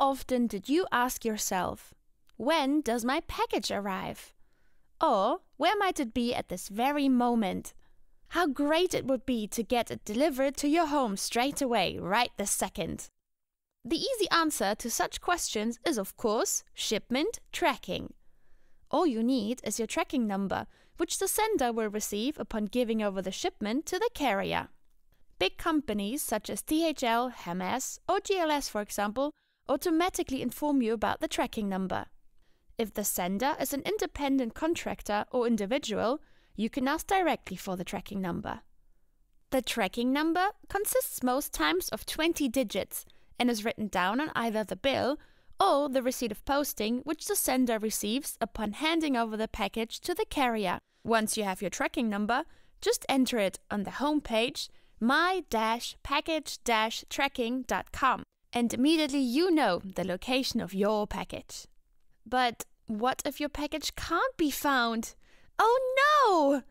often did you ask yourself, when does my package arrive? Or where might it be at this very moment? How great it would be to get it delivered to your home straight away, right this second. The easy answer to such questions is, of course, shipment tracking. All you need is your tracking number, which the sender will receive upon giving over the shipment to the carrier. Big companies such as DHL, Hermes, or GLS, for example, automatically inform you about the tracking number. If the sender is an independent contractor or individual, you can ask directly for the tracking number. The tracking number consists most times of 20 digits and is written down on either the bill or the receipt of posting which the sender receives upon handing over the package to the carrier. Once you have your tracking number, just enter it on the homepage my-package-tracking.com and immediately you know the location of your package. But what if your package can't be found? Oh no!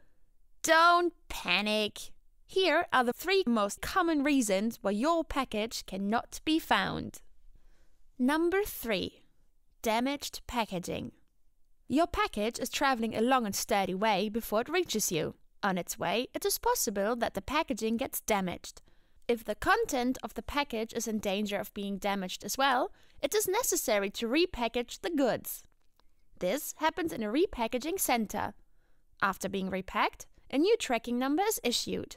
Don't panic! Here are the three most common reasons why your package cannot be found. Number 3 Damaged packaging. Your package is traveling a long and sturdy way before it reaches you. On its way, it is possible that the packaging gets damaged, if the content of the package is in danger of being damaged as well, it is necessary to repackage the goods. This happens in a repackaging center. After being repacked, a new tracking number is issued.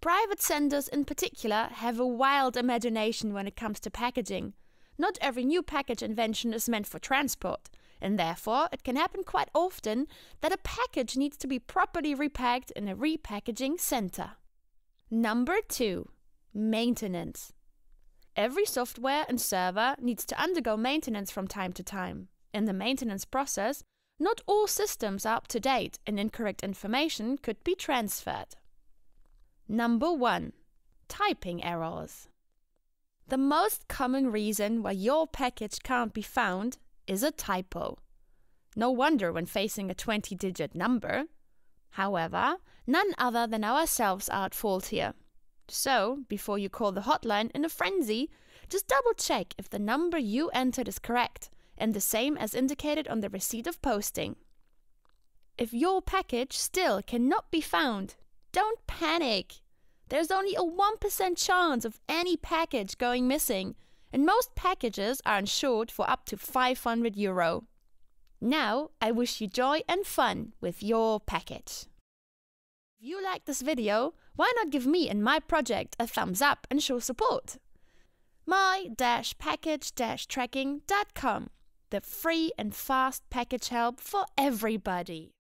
Private senders in particular have a wild imagination when it comes to packaging. Not every new package invention is meant for transport, and therefore it can happen quite often that a package needs to be properly repacked in a repackaging center. Number two, maintenance. Every software and server needs to undergo maintenance from time to time. In the maintenance process, not all systems are up to date and incorrect information could be transferred. Number one, typing errors. The most common reason why your package can't be found is a typo. No wonder when facing a 20 digit number, However, none other than ourselves are at fault here. So, before you call the hotline in a frenzy, just double check if the number you entered is correct and the same as indicated on the receipt of posting. If your package still cannot be found, don't panic. There's only a 1% chance of any package going missing, and most packages are insured for up to 500 euro. Now, I wish you joy and fun with your packet. If you like this video, why not give me and my project a thumbs up and show support? My-package-tracking.com, the free and fast package help for everybody.